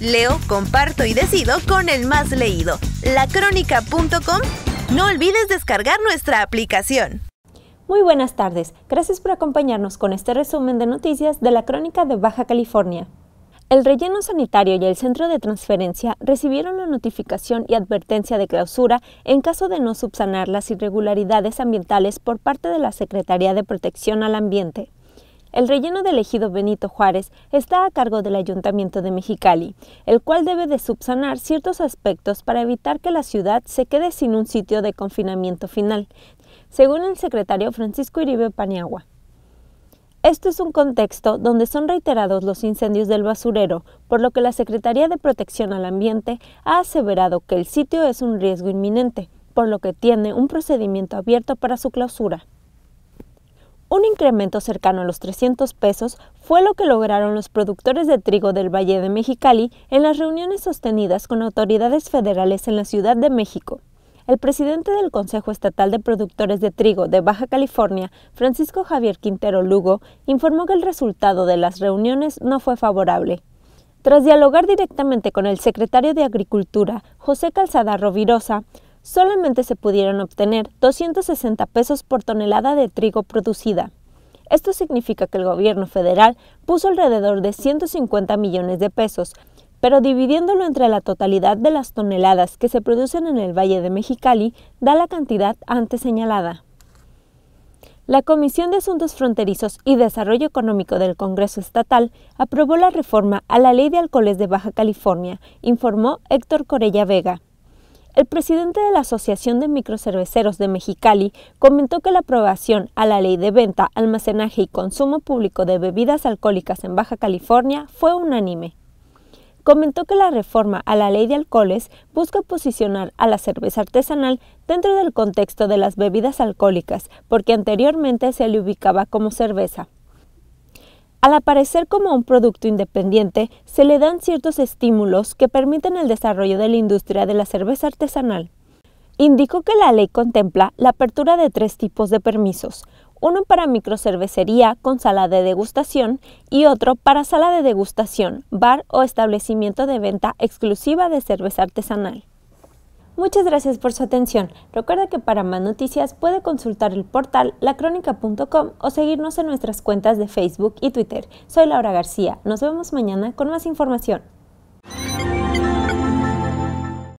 Leo, comparto y decido con el más leído, lacrónica.com. No olvides descargar nuestra aplicación. Muy buenas tardes, gracias por acompañarnos con este resumen de noticias de la Crónica de Baja California. El relleno sanitario y el centro de transferencia recibieron la notificación y advertencia de clausura en caso de no subsanar las irregularidades ambientales por parte de la Secretaría de Protección al Ambiente. El relleno del elegido Benito Juárez está a cargo del Ayuntamiento de Mexicali, el cual debe de subsanar ciertos aspectos para evitar que la ciudad se quede sin un sitio de confinamiento final, según el secretario Francisco Iribe Paniagua. Esto es un contexto donde son reiterados los incendios del basurero, por lo que la Secretaría de Protección al Ambiente ha aseverado que el sitio es un riesgo inminente, por lo que tiene un procedimiento abierto para su clausura. Un incremento cercano a los 300 pesos fue lo que lograron los productores de trigo del Valle de Mexicali en las reuniones sostenidas con autoridades federales en la Ciudad de México. El presidente del Consejo Estatal de Productores de Trigo de Baja California, Francisco Javier Quintero Lugo, informó que el resultado de las reuniones no fue favorable. Tras dialogar directamente con el secretario de Agricultura, José Calzada Rovirosa, solamente se pudieron obtener 260 pesos por tonelada de trigo producida. Esto significa que el gobierno federal puso alrededor de 150 millones de pesos, pero dividiéndolo entre la totalidad de las toneladas que se producen en el Valle de Mexicali, da la cantidad antes señalada. La Comisión de Asuntos Fronterizos y Desarrollo Económico del Congreso Estatal aprobó la reforma a la Ley de Alcoholes de Baja California, informó Héctor Corella Vega. El presidente de la Asociación de Microcerveceros de Mexicali comentó que la aprobación a la ley de venta, almacenaje y consumo público de bebidas alcohólicas en Baja California fue unánime. Comentó que la reforma a la ley de alcoholes busca posicionar a la cerveza artesanal dentro del contexto de las bebidas alcohólicas, porque anteriormente se le ubicaba como cerveza. Al aparecer como un producto independiente, se le dan ciertos estímulos que permiten el desarrollo de la industria de la cerveza artesanal. Indicó que la ley contempla la apertura de tres tipos de permisos, uno para microcervecería con sala de degustación y otro para sala de degustación, bar o establecimiento de venta exclusiva de cerveza artesanal. Muchas gracias por su atención. Recuerda que para más noticias puede consultar el portal lacrónica.com o seguirnos en nuestras cuentas de Facebook y Twitter. Soy Laura García. Nos vemos mañana con más información.